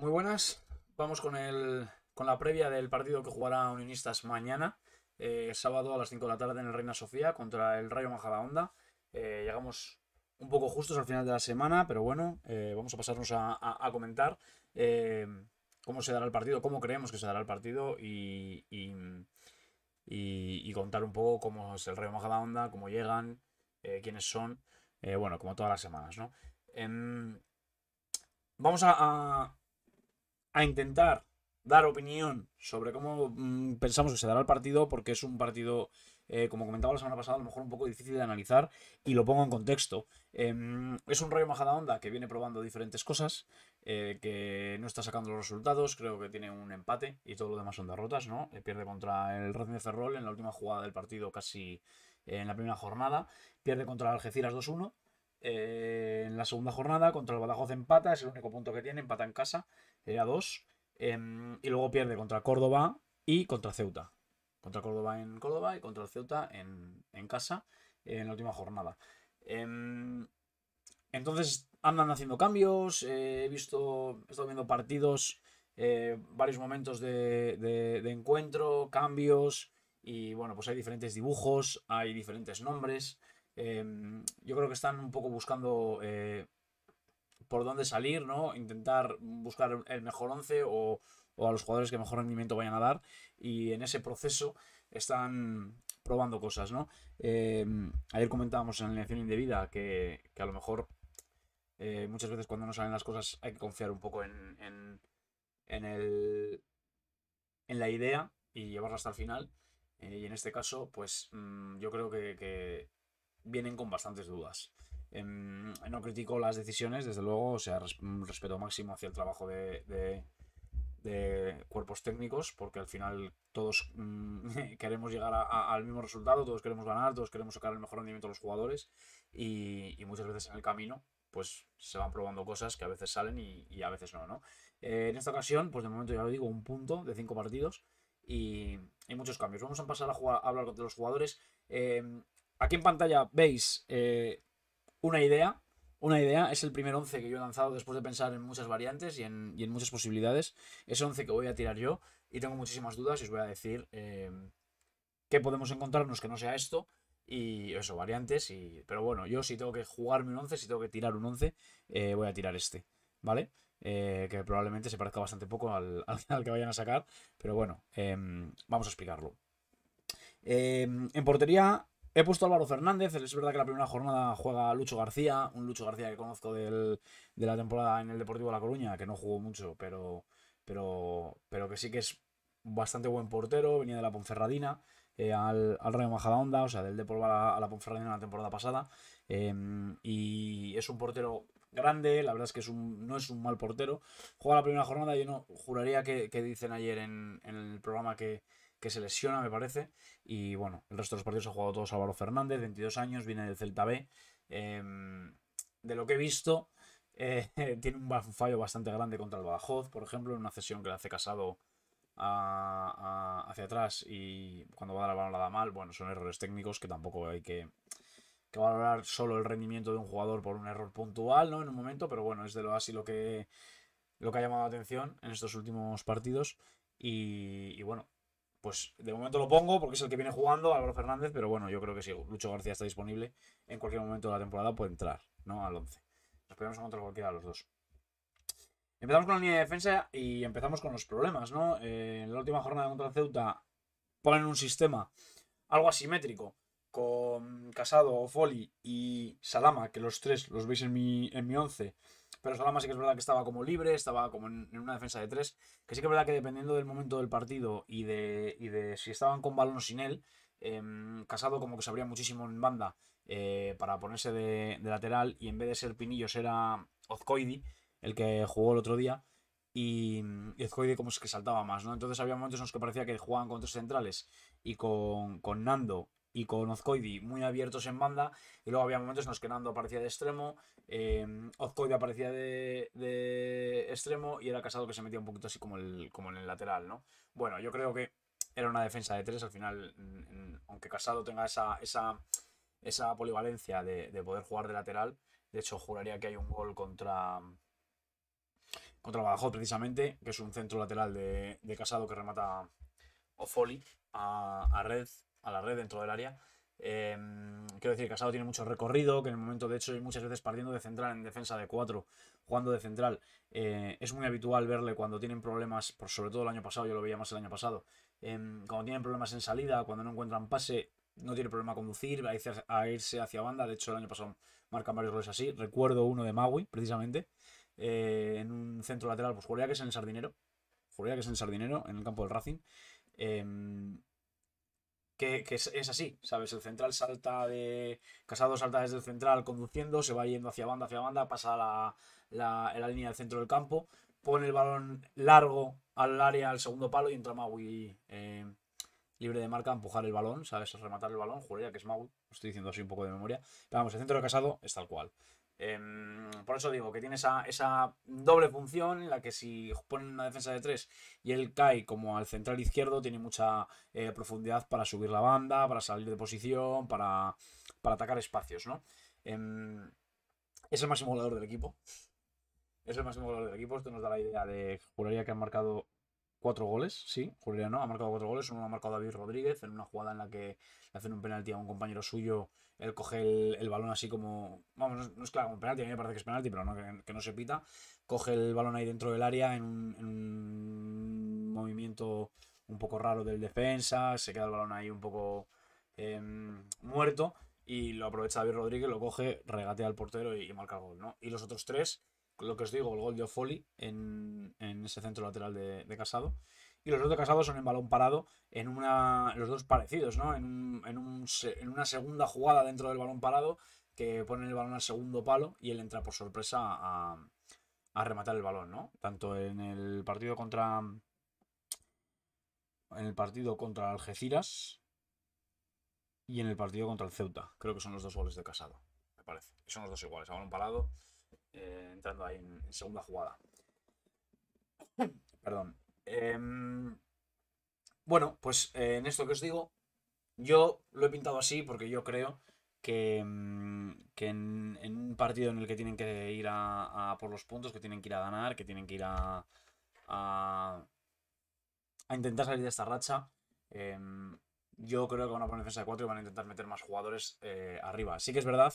Muy buenas, vamos con, el, con la previa del partido que jugará Unionistas mañana, eh, sábado a las 5 de la tarde en el Reina Sofía contra el Rayo Majadahonda. Eh, llegamos un poco justos al final de la semana, pero bueno, eh, vamos a pasarnos a, comentar cómo se dará el partido, cómo creemos que se dará el partido y, y, contar un poco cómo es el Rayo Majadahonda, cómo llegan, quiénes son, bueno, como todas las semanas, ¿no? Em, vamos a a intentar dar opinión sobre cómo mm, pensamos que se dará el partido, porque es un partido, eh, como comentaba la semana pasada, a lo mejor un poco difícil de analizar, y lo pongo en contexto. Em, es un Rayo majada onda que viene probando diferentes cosas, eh, que no está sacando los resultados, creo que tiene un empate y todo lo demás son derrotas, ¿no? Eh, pierde contra el Racing de Ferrol en la última jugada del partido casi en la primera jornada, pierde contra Algeciras 2-1 eh, en la segunda jornada contra el Badajoz empata, es el único punto que tiene, empata en casa, era eh, 2. Em, y luego pierde contra Córdoba y contra Ceuta. Contra Córdoba en Córdoba y contra Ceuta en, casa en la última jornada. Em, entonces andan haciendo cambios, eh, he visto, he estado viendo partidos, varios momentos de, de encuentro, cambios y bueno, pues hay diferentes dibujos, hay diferentes nombres. Em, yo creo que están un poco buscando eh, por dónde salir, ¿no? Intentar buscar el mejor 11 o, a los jugadores que mejor rendimiento vayan a dar. Y en ese proceso están probando cosas, ¿no? Em, ayer comentábamos en la Alineación Indebida que, que a lo mejor eh, muchas veces cuando no salen las cosas hay que confiar un poco en, en, en, el, en la idea y llevarla hasta el final. Eh, y en este caso, pues mm, yo creo que vienen con bastantes dudas. Em, no critico las decisiones, desde luego, o sea, mm, respeto máximo hacia el trabajo de, cuerpos técnicos, porque al final todos mm, queremos llegar al mismo resultado, todos queremos ganar, todos queremos sacar el mejor rendimiento de los jugadores y, muchas veces en el camino pues se van probando cosas que a veces salen y, a veces no, ¿no? Eh, en esta ocasión, pues de momento ya lo digo, un punto de cinco partidos y hay muchos cambios. Vamos a pasar a, jugar, a hablar de los jugadores. Eh, Aquí en pantalla veis eh, una idea. Una idea es el primer 11 que yo he lanzado después de pensar en muchas variantes y en, muchas posibilidades. Es 11 que voy a tirar yo y tengo muchísimas dudas y os voy a decir em, qué podemos encontrarnos que no sea esto y eso, variantes. Y, pero bueno, yo si tengo que jugarme un 11, si tengo que tirar un 11, eh, voy a tirar este, ¿vale? Eh, que probablemente se parezca bastante poco al, que vayan a sacar, pero bueno, em, vamos a explicarlo. Em, en portería He puesto Álvaro Fernández, es verdad que la primera jornada juega Lucho García, un Lucho García que conozco de la temporada en el Deportivo de La Coruña, que no jugó mucho, pero, pero, pero que sí que es bastante buen portero, venía de la Ponferradina. Eh, al, al Rayo o sea, del Deportivo a, a la Ponferradina la temporada pasada. Em, y es un portero grande, la verdad es que es un, no es un mal portero. Juega la primera jornada, yo no juraría que, dicen ayer en, el programa que, que se lesiona, me parece. Y bueno, el resto de los partidos ha jugado todos Álvaro Fernández, 22 años, viene del Celta B. Em, de lo que he visto, eh, tiene un fallo bastante grande contra el Badajoz, por ejemplo, en una cesión que le hace casado hacia atrás y cuando va a dar la balón mal. Bueno, son errores técnicos que tampoco hay que, que valorar solo el rendimiento de un jugador por un error puntual, ¿no? En un momento, pero bueno, es de lo así lo que, lo que ha llamado la atención en estos últimos partidos. y bueno, pues de momento lo pongo porque es el que viene jugando, Álvaro Fernández, pero bueno, yo creo que si Lucho García está disponible en cualquier momento de la temporada puede entrar, ¿no? Al 11. Nos podemos encontrar cualquiera de los dos. Empezamos con la línea de defensa y empezamos con los problemas, ¿no? Eh, en la última jornada contra Ceuta ponen un sistema algo asimétrico con Casado, Foli y Salama, que los tres los veis en mi, en mi pero Salama sí que es verdad que estaba como libre, estaba como en, una defensa de tres. Que sí que es verdad que dependiendo del momento del partido y de, de si estaban con balón o sin él, em, Casado como que se abría muchísimo en banda eh, para ponerse de, lateral y en vez de ser Pinillos era Ozcoidi, el que jugó el otro día. Y, Ozkoidi como es que saltaba más, ¿no? Entonces había momentos en los que parecía que jugaban con tres centrales y con, con Nando y con Ozcoidi muy abiertos en banda. Y luego había momentos en los que Nando aparecía de extremo, eh, em, Ozcoidi aparecía de, extremo y era Casado que se metía un poquito así como, como en el lateral, ¿no? Bueno, yo creo que era una defensa de tres. Al final, mm, aunque Casado tenga esa, esa, polivalencia de, poder jugar de lateral, de hecho, juraría que hay un gol contra. Contra Badajoz, precisamente, que es un centro lateral de, Casado que remata Ofoli a, a Red a la red dentro del área. Em, quiero decir, Casado tiene mucho recorrido, que en el momento de hecho y muchas veces partiendo de central en defensa de 4, jugando de central. Eh, es muy habitual verle cuando tienen problemas, por sobre todo el año pasado, yo lo veía más el año pasado, em, cuando tienen problemas en salida, cuando no encuentran pase, no tiene problema conducir, a irse, hacia banda. De hecho, el año pasado marcan varios goles así. Recuerdo uno de Maui, precisamente, eh, en un centro lateral, pues juraría que es en el Sardinero. Juraría que es en el Sardinero, en el campo del Racing. Em, que, es, así, ¿sabes? El central salta de. Casado salta desde el central conduciendo, se va yendo hacia banda, hacia banda, pasa la, la, línea del centro del campo, pone el balón largo al área, al segundo palo y entra Maui eh, libre de marca, empujar el balón, ¿sabes? Rematar el balón, juraría que es Maui, estoy diciendo así un poco de memoria. Pero vamos, el centro de Casado es tal cual. Em, por eso digo que tiene esa, doble función en la que si ponen una defensa de 3 y él cae como al central izquierdo, tiene mucha eh, profundidad para subir la banda, para salir de posición, para, atacar espacios, ¿no? Em, es el máximo goleador del equipo. Es el máximo goleador del equipo. Esto nos da la idea de. Juraría que han marcado cuatro goles, sí, Juliano ha marcado cuatro goles, uno lo ha marcado David Rodríguez en una jugada en la que le hacen un penalti a un compañero suyo, él coge el, balón así como, vamos, no, es, claro un penalti, a mí me parece que es penalti, pero no, que, no se pita, coge el balón ahí dentro del área en un, movimiento un poco raro del defensa, se queda el balón ahí un poco em, muerto y lo aprovecha David Rodríguez, lo coge, regatea al portero y, marca el gol, ¿no? Y los otros tres lo que os digo, el gol de Ofoli en, ese centro lateral de, Casado. Y los dos de Casado son en balón parado, en una, los dos parecidos, ¿no? En, una segunda jugada dentro del balón parado que ponen el balón al segundo palo y él entra por sorpresa a, a rematar el balón, ¿no? Tanto en el partido contra... En el partido contra Algeciras y en el partido contra el Ceuta. Creo que son los dos goles de Casado, me parece. Son los dos iguales, a balón parado eh, entrando ahí en, segunda jugada. Perdón. Em, bueno, pues eh, en esto que os digo, yo lo he pintado así porque yo creo que, em, en, un partido en el que tienen que ir a, por los puntos, que tienen que ir a ganar, que tienen que ir a, a, a intentar salir de esta racha, em, yo creo que van a poner defensa de 4 y van a intentar meter más jugadores eh, arriba. Sí que es verdad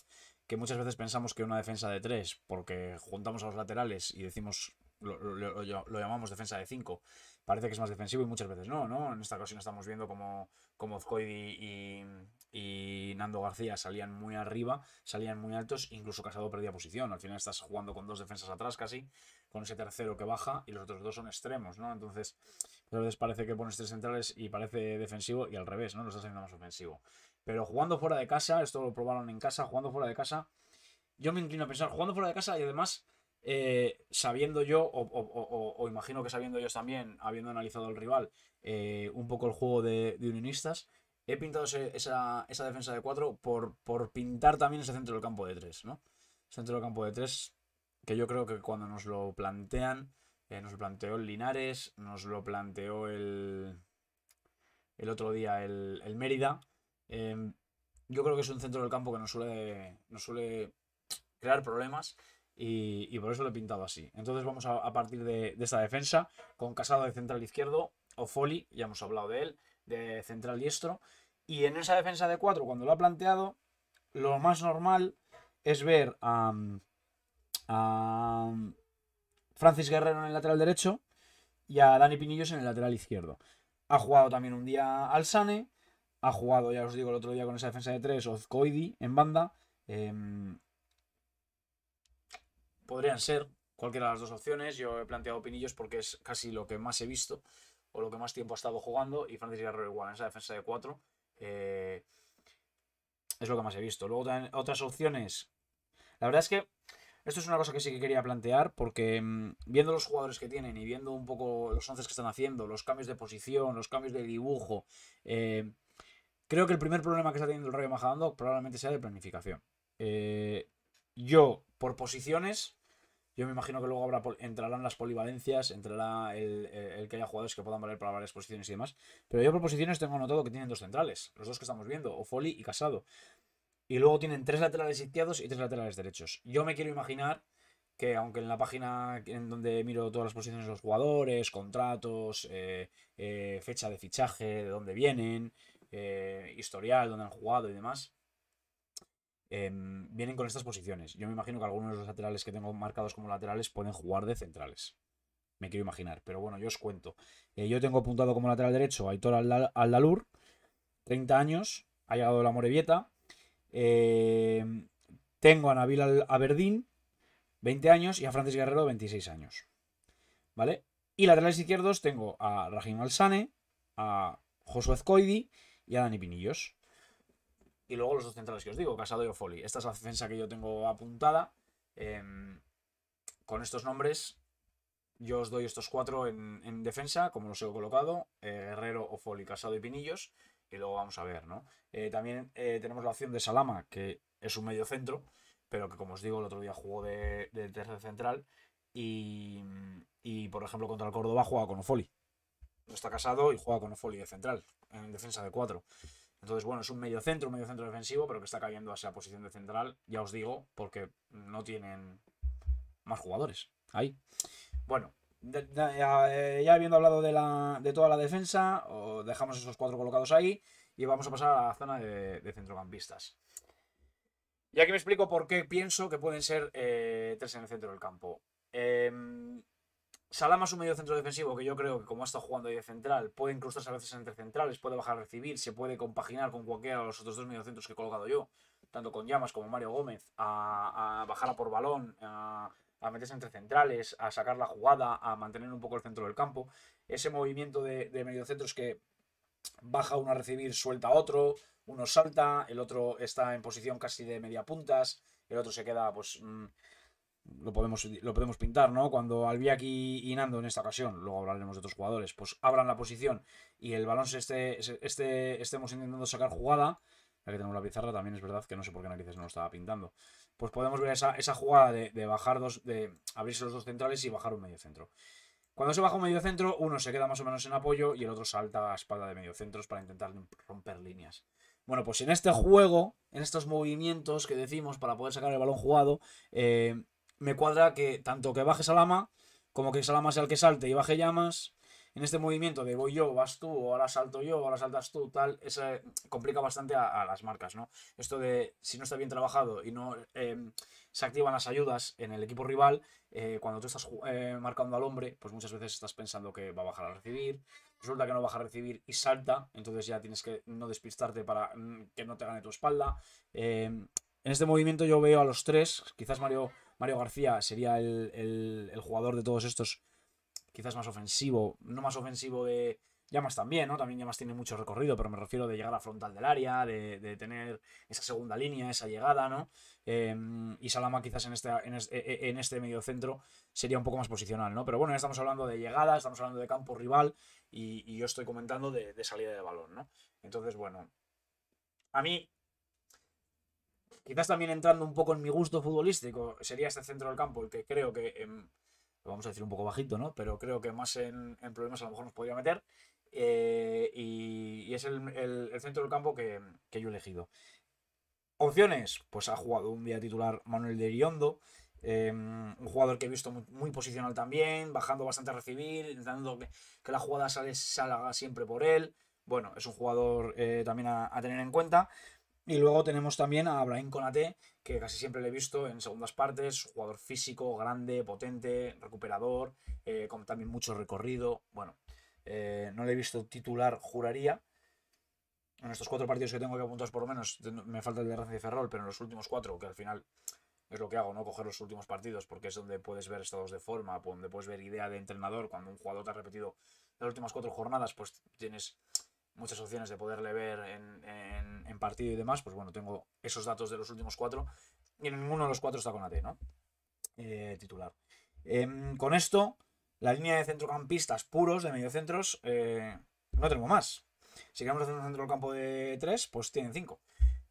que muchas veces pensamos que una defensa de 3, porque juntamos a los laterales y decimos, lo, lo, llamamos defensa de 5, parece que es más defensivo y muchas veces no, ¿no? En esta ocasión estamos viendo como, como Zcoidi y, y Nando García salían muy arriba, salían muy altos, incluso Casado perdía posición. Al final estás jugando con dos defensas atrás casi, con ese tercero que baja y los otros dos son extremos, ¿no? Entonces Muchas veces parece que pones tres centrales y parece defensivo y al revés, ¿no? nos estás más ofensivo. Pero jugando fuera de casa, esto lo probaron en casa, jugando fuera de casa, yo me inclino a pensar, jugando fuera de casa y además eh, sabiendo yo, o, imagino que sabiendo ellos también, habiendo analizado al rival, eh, un poco el juego de, unionistas, he pintado esa, defensa de cuatro por, por, pintar también ese centro del campo de tres ¿no? Centro del campo de tres que yo creo que cuando nos lo plantean, eh, nos lo planteó el Linares, nos lo planteó el, el otro día el, Mérida. Em, yo creo que es un centro del campo que nos suele, suele crear problemas y, por eso lo he pintado así. Entonces vamos a, partir de, esta defensa con Casado de central izquierdo, o Foli, ya hemos hablado de él, de central diestro. Y en esa defensa de cuatro cuando lo ha planteado, lo más normal es ver a Francis Guerrero en el lateral derecho y a Dani Pinillos en el lateral izquierdo. Ha jugado también un día al Sane. ha jugado, ya os digo, el otro día con esa defensa de tres, Ozcoidi en banda. Em, podrían ser cualquiera de las dos opciones. Yo he planteado Pinillos porque es casi lo que más he visto o lo que más tiempo ha estado jugando y Francis Guerrero igual en esa defensa de 4. Eh, es lo que más he visto. Luego otras opciones. La verdad es que esto es una cosa que sí que quería plantear porque mm, viendo los jugadores que tienen y viendo un poco los onces que están haciendo, los cambios de posición, los cambios de dibujo, eh, creo que el primer problema que está teniendo el Rayo Majadando probablemente sea de planificación. Eh, yo, por posiciones, yo me imagino que luego habrá, entrarán las polivalencias, entrará el, el, que haya jugadores que puedan valer para varias posiciones y demás. Pero yo por posiciones tengo notado que tienen dos centrales, los dos que estamos viendo, Ofoli y Casado y luego tienen tres laterales sitiados y tres laterales derechos. Yo me quiero imaginar que aunque en la página en donde miro todas las posiciones de los jugadores, contratos, eh, eh, fecha de fichaje, de dónde vienen, eh, historial, dónde han jugado y demás, em, vienen con estas posiciones. Yo me imagino que algunos de los laterales que tengo marcados como laterales pueden jugar de centrales. Me quiero imaginar, pero bueno, yo os cuento. yo tengo apuntado como lateral derecho a Aitor Aldalur, 30 años, ha llegado la Morevieta, Em, tengo a Nabil Aberdeen, 20 años, y a Francis Guerrero, 26 años. ¿Vale? Y laterales izquierdos tengo a Rajim Alsane, a Josué Coidi y a Dani Pinillos. Y luego los dos centrales que os digo, Casado y Ofoli. Esta es la defensa que yo tengo apuntada. Em, con estos nombres, yo os doy estos cuatro en, defensa, como los he colocado: eh, Guerrero, Ofoli, Casado y Pinillos. Y luego vamos a ver, ¿no? Eh, también eh, tenemos la opción de Salama, que es un medio centro, pero que como os digo, el otro día jugó de, de central y, por ejemplo, contra el Córdoba juega con Ofoli. está casado y juega con Ofoli de central, en defensa de cuatro. Entonces, bueno, es un medio centro, medio centro defensivo, pero que está cayendo a esa posición de central, ya os digo, porque no tienen más jugadores ahí. Bueno, eh, ya, habiendo hablado de, toda la defensa, dejamos esos cuatro colocados ahí y vamos a pasar a la zona de, centrocampistas. Ya que me explico por qué pienso que pueden ser eh, tres en el centro del campo. Eh, em, Salama es un medio centro defensivo que yo creo que como ha estado jugando ahí de central, puede incrustarse a veces entre centrales, puede bajar a recibir, se puede compaginar con cualquiera de los otros dos mediocentros que he colocado yo, tanto con Llamas como Mario Gómez, a, a bajar a por balón, a, a meterse entre centrales, a sacar la jugada, a mantener un poco el centro del campo. Ese movimiento de, de mediocentros que baja uno a recibir, suelta otro, uno salta, el otro está en posición casi de media puntas, el otro se queda, pues. Mm, lo podemos, lo podemos pintar, ¿no? Cuando aquí y Nando en esta ocasión, luego hablaremos de otros jugadores, pues abran la posición y el balón se este, estemos intentando sacar jugada. Ya que tenemos la pizarra, también es verdad que no sé por qué narices no lo estaba pintando pues podemos ver esa, esa jugada de, bajar dos, de abrirse los dos centrales y bajar un medio centro. Cuando se baja un medio centro, uno se queda más o menos en apoyo y el otro salta a espalda de medio centros para intentar romper líneas. Bueno, pues en este juego, en estos movimientos que decimos para poder sacar el balón jugado, eh, me cuadra que tanto que baje Salama, como que Salama sea el que salte y baje Llamas, en este movimiento de voy yo, vas tú, o ahora salto yo, o ahora saltas tú, tal, eso complica bastante a, las marcas, ¿no? Esto de si no está bien trabajado y no em, se activan las ayudas en el equipo rival, eh, cuando tú estás eh, marcando al hombre, pues muchas veces estás pensando que va a bajar a recibir, resulta que no baja a recibir y salta, entonces ya tienes que no despistarte para mm, que no te gane tu espalda. Em, en este movimiento yo veo a los tres, quizás Mario, Mario García sería el jugador de todos estos quizás más ofensivo, no más ofensivo de llamas también, ¿no? También llamas tiene mucho recorrido, pero me refiero de llegar a frontal del área, de, tener esa segunda línea, esa llegada, ¿no? Em, y Salama quizás en este, en, e, e, este medio centro sería un poco más posicional, ¿no? Pero bueno, ya estamos hablando de llegada, estamos hablando de campo rival y, yo estoy comentando de, salida de balón, ¿no? Entonces, bueno, a mí quizás también entrando un poco en mi gusto futbolístico, sería este centro del campo el que creo que em, vamos a decir un poco bajito, ¿no? Pero creo que más en, problemas a lo mejor nos podría meter. Eh, y, es el, centro del campo que, yo he elegido. Opciones, pues ha jugado un día titular Manuel de Riondo, eh, un jugador que he visto muy, posicional también, bajando bastante a recibir, intentando que, la jugada sale, salga siempre por él. Bueno, es un jugador eh, también a, tener en cuenta. Y luego tenemos también a Abraham Conate, que casi siempre le he visto en segundas partes, jugador físico, grande, potente, recuperador, eh, con también mucho recorrido. Bueno, eh, no le he visto titular, juraría. En estos cuatro partidos que tengo que apuntar por lo menos, me falta el de Racing de Ferrol, pero en los últimos cuatro, que al final es lo que hago, ¿no? Coger los últimos partidos, porque es donde puedes ver estados de forma, donde puedes ver idea de entrenador. Cuando un jugador te ha repetido las últimas cuatro jornadas, pues tienes muchas opciones de poderle ver en, partido y demás, pues bueno, tengo esos datos de los últimos cuatro y en ninguno de los cuatro está con AT, ¿no? Eh, titular. Em, con esto, la línea de centrocampistas puros, de mediocentros, eh, no tenemos más. Si queremos hacer un centro del campo de tres, pues tienen cinco.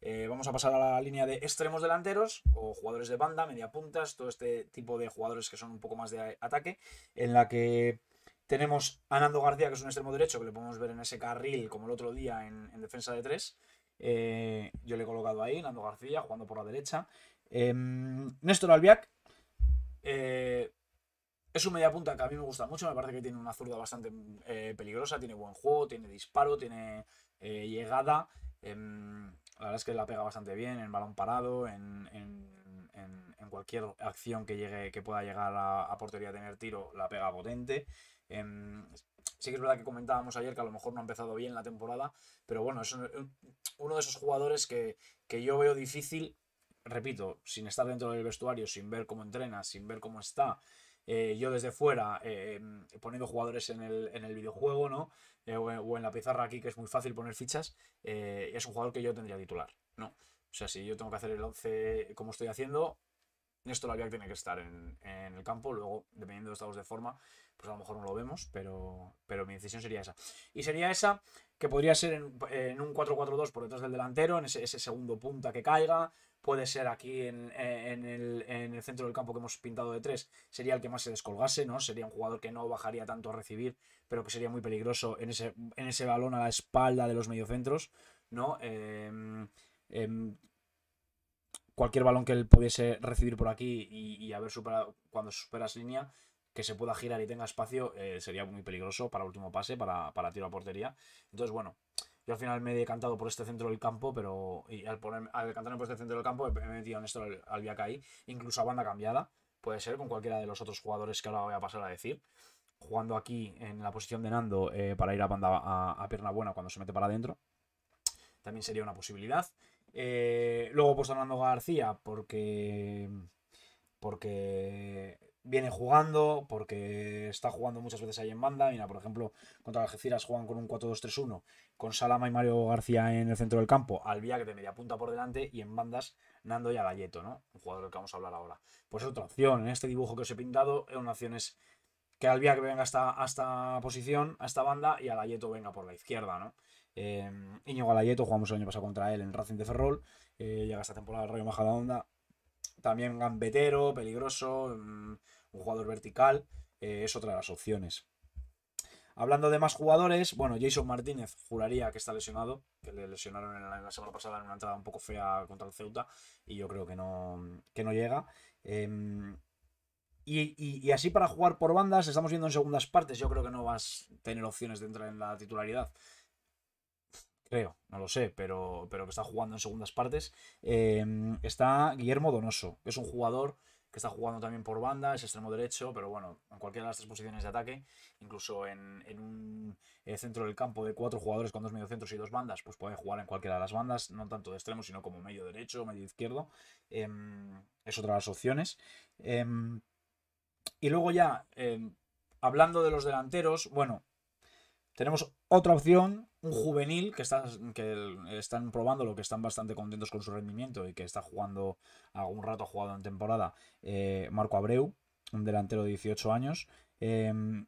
Eh, vamos a pasar a la línea de extremos delanteros o jugadores de banda, media puntas, todo este tipo de jugadores que son un poco más de ataque, en la que tenemos a Nando García, que es un extremo derecho, que le podemos ver en ese carril, como el otro día, en, defensa de tres. Eh, yo le he colocado ahí, Nando García, jugando por la derecha. Em, Néstor Albiac eh, es un punta que a mí me gusta mucho. Me parece que tiene una zurda bastante eh, peligrosa, tiene buen juego, tiene disparo, tiene llegada. Em, la verdad es que la pega bastante bien en balón parado, en, cualquier acción que, llegue, que pueda llegar a, a portería a tener tiro, la pega potente. Em, sí que es verdad que comentábamos ayer que a lo mejor no ha empezado bien la temporada, pero bueno, es uno de esos jugadores que, yo veo difícil, repito, sin estar dentro del vestuario, sin ver cómo entrena, sin ver cómo está, eh, yo desde fuera, em, poniendo jugadores en el, videojuego, ¿no? Eh, o en la pizarra aquí, que es muy fácil poner fichas, eh, es un jugador que yo tendría titular, ¿no? O sea, si yo tengo que hacer el 11 como estoy haciendo, esto la tiene que estar en, en, el campo, luego, dependiendo de los estados de forma, pues a lo mejor no lo vemos, pero, pero mi decisión sería esa. Y sería esa, que podría ser en, un 4-4-2 por detrás del delantero, en ese, segundo punta que caiga. Puede ser aquí en, el, centro del campo que hemos pintado de tres, sería el que más se descolgase, ¿no? Sería un jugador que no bajaría tanto a recibir, pero que sería muy peligroso en ese, en ese balón a la espalda de los mediocentros, ¿no? Em, em, cualquier balón que él pudiese recibir por aquí y, y haber superado cuando superas línea, que se pueda girar y tenga espacio, eh, sería muy peligroso para último pase, para, tiro a portería. Entonces, bueno, yo al final me he decantado por este centro del campo, pero al, poner, al decantarme por este centro del campo me he metido a Néstor Albiaca ahí, incluso a banda cambiada, puede ser con cualquiera de los otros jugadores que ahora voy a pasar a decir. Jugando aquí en la posición de Nando eh, para ir a banda a, pierna buena cuando se mete para adentro. También sería una posibilidad. Eh, luego he puesto a Nando García porque. Porque viene jugando, porque está jugando muchas veces ahí en banda. Mira, por ejemplo, contra Algeciras juegan con un 4-2-3-1, con Salama y Mario García en el centro del campo, Albia que de media punta por delante y en bandas Nando y alayeto ¿no? Un jugador del que vamos a hablar ahora. Pues otra opción, en este dibujo que os he pintado, es una opción es que Alviac venga hasta esta posición, a esta banda, y Alayeto venga por la izquierda, ¿no? Eh, Alayeto, jugamos el año pasado contra él en Racing de Ferrol, eh, llega esta temporada al Rayo onda también gambetero, peligroso, mm, un jugador vertical, eh, es otra de las opciones. Hablando de más jugadores, bueno, Jason Martínez juraría que está lesionado, que le lesionaron en la, semana pasada en una entrada un poco fea contra el Ceuta, y yo creo que no, no llega. Em, y, y, así para jugar por bandas, estamos viendo en segundas partes, yo creo que no vas a tener opciones de entrar en la titularidad creo, no lo sé, pero, pero que está jugando en segundas partes, em, está Guillermo Donoso, que es un jugador que está jugando también por banda, es extremo derecho, pero bueno, en cualquiera de las tres posiciones de ataque, incluso en, un eh, centro del campo de cuatro jugadores con dos mediocentros y dos bandas, pues puede jugar en cualquiera de las bandas, no tanto de extremo, sino como medio derecho, medio izquierdo, em, es otra de las opciones. Em, y luego ya, hablando de los delanteros, bueno, tenemos otra opción un juvenil que, están que están lo que están bastante contentos con su rendimiento y que está jugando, algún rato ha jugado en temporada, eh, Marco Abreu, un delantero de 18 años. Em,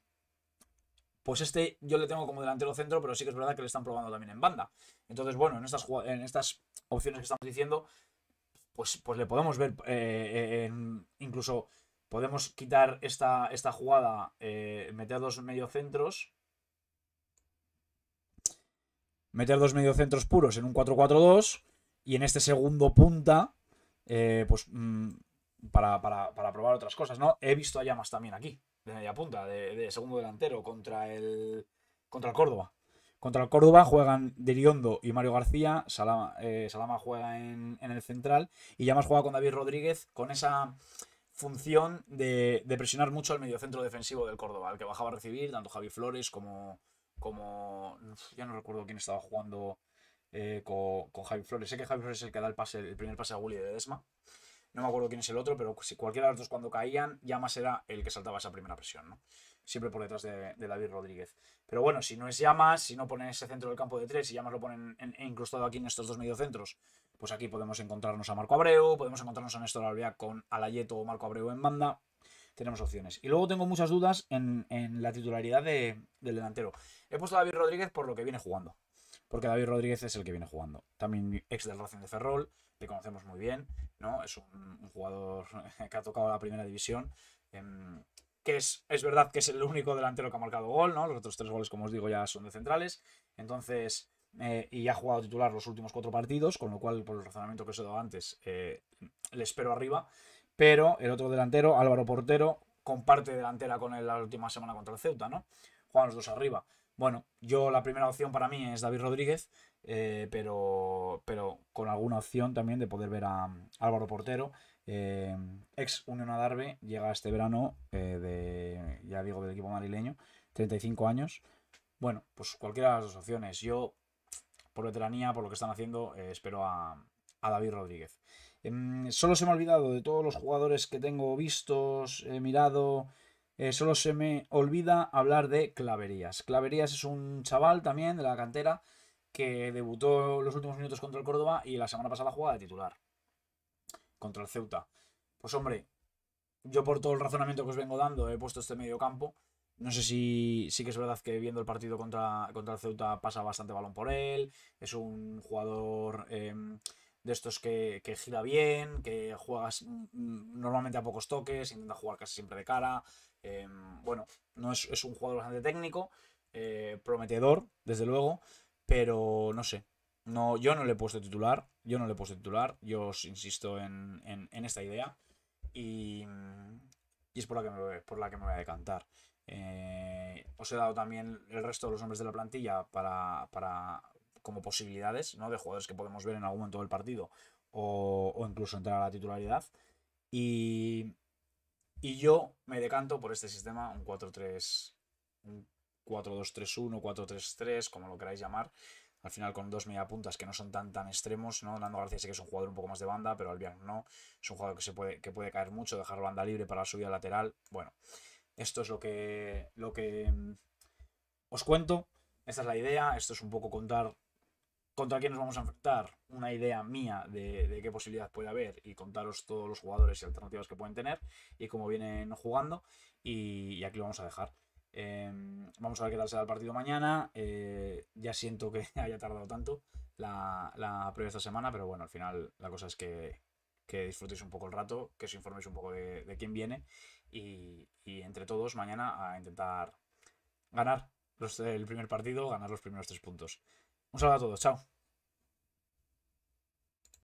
pues este yo le tengo como delantero centro, pero sí que es verdad que le están probando también en banda. Entonces, bueno, en estas, en estas opciones que estamos diciendo, pues, pues le podemos ver eh, eh, incluso podemos quitar esta, esta jugada, meter dos mediocentros meter dos mediocentros puros en un 4-4-2 y en este segundo punta, eh, pues mm, para, probar otras cosas, ¿no? He visto a Llamas también aquí, de media punta, de, segundo delantero contra el, contra el Córdoba. Contra el Córdoba juegan Deriondo y Mario García, Salama, eh, Salama juega en, el central y Llamas juega con David Rodríguez con esa función de, presionar mucho al mediocentro defensivo del Córdoba, El que bajaba a recibir tanto Javi Flores como, como ya no recuerdo quién estaba jugando eh, con, con, Javi Flores. Sé que Javi Flores es el que da el pase, el primer pase a Gulli de Desma. No me acuerdo quién es el otro, pero si cualquiera de los dos cuando caían, Llamas era el que saltaba esa primera presión, ¿no? Siempre por detrás de, David Rodríguez. Pero bueno, si no es Llamas, si no ponen ese centro del campo de tres, si Llamas lo ponen encrustado aquí en estos dos mediocentros, pues aquí podemos encontrarnos a Marco Abreu, podemos encontrarnos a Néstor Alvear con Alayeto o Marco Abreu en banda tenemos opciones. Y luego tengo muchas dudas en, la titularidad del delantero. He puesto a David Rodríguez por lo que viene jugando. Porque David Rodríguez es el que viene jugando. También ex del Racing de Ferrol, le conocemos muy bien, ¿no? Es un, jugador que ha tocado la primera división. Em, que es, verdad que es el único delantero que ha marcado gol, ¿no? Los otros tres goles, como os digo, ya son de centrales. Entonces, eh, y ha jugado titular los últimos cuatro partidos, con lo cual, por el razonamiento que os he dado antes, eh, le espero arriba pero el otro delantero, Álvaro Portero, comparte delantera con él la última semana contra el Ceuta, ¿no? Juegan los dos arriba. Bueno, yo la primera opción para mí es David Rodríguez, eh, pero, pero con alguna opción también de poder ver a um, Álvaro Portero, eh, ex Unión Adarve, llega este verano eh, de, ya digo, del equipo madrileño, 35 años. Bueno, pues cualquiera de las dos opciones. Yo, por veteranía, por lo que están haciendo, espero a, David Rodríguez. Em, solo se me ha olvidado de todos los jugadores que tengo vistos, he mirado. Eh, solo se me olvida hablar de Claverías. Claverías es un chaval también de la cantera que debutó los últimos minutos contra el Córdoba y la semana pasada jugaba de titular contra el Ceuta. Pues hombre, yo por todo el razonamiento que os vengo dando he puesto este medio campo. No sé si sí que es verdad que viendo el partido contra, contra el Ceuta pasa bastante balón por él. Es un jugador em, de estos que, gira bien, que juegas mm, mm, normalmente a pocos toques, intenta jugar casi siempre de cara. Em, bueno, no es, un jugador bastante técnico, eh, prometedor, desde luego, pero no sé. No, yo no le he puesto titular, yo no le he puesto titular, yo os insisto en, esta idea y, mm, y, es por la, que me, por la que me voy a decantar. Eh, os he dado también el resto de los nombres de la plantilla para como posibilidades, ¿no? De jugadores que podemos ver en algún momento del partido o, incluso entrar a la titularidad. Y, y yo me decanto por este sistema, un 4-3, 4-2-3-1, 4-3-3, como lo queráis llamar. Al final con dos puntas que no son tan tan extremos, ¿no? Nando García sí que es un jugador un poco más de banda, pero al Albián no. Es un jugador que se puede, que puede caer mucho, dejar banda libre para la subida lateral. Bueno, esto es lo que, lo que mm, os cuento. Esta es la idea. Esto es un poco contar contra quién nos vamos a enfrentar, una idea mía de, qué posibilidad puede haber y contaros todos los jugadores y alternativas que pueden tener y cómo vienen jugando. Y, aquí lo vamos a dejar. Em, vamos a ver qué tal será el partido mañana. Eh, ya siento que haya tardado tanto la, la de esta semana, pero bueno, al final la cosa es que, disfrutéis un poco el rato, que os informéis un poco de, quién viene y, entre todos mañana a intentar ganar el primer partido, ganar los primeros tres puntos. Un saludo a todos, chao.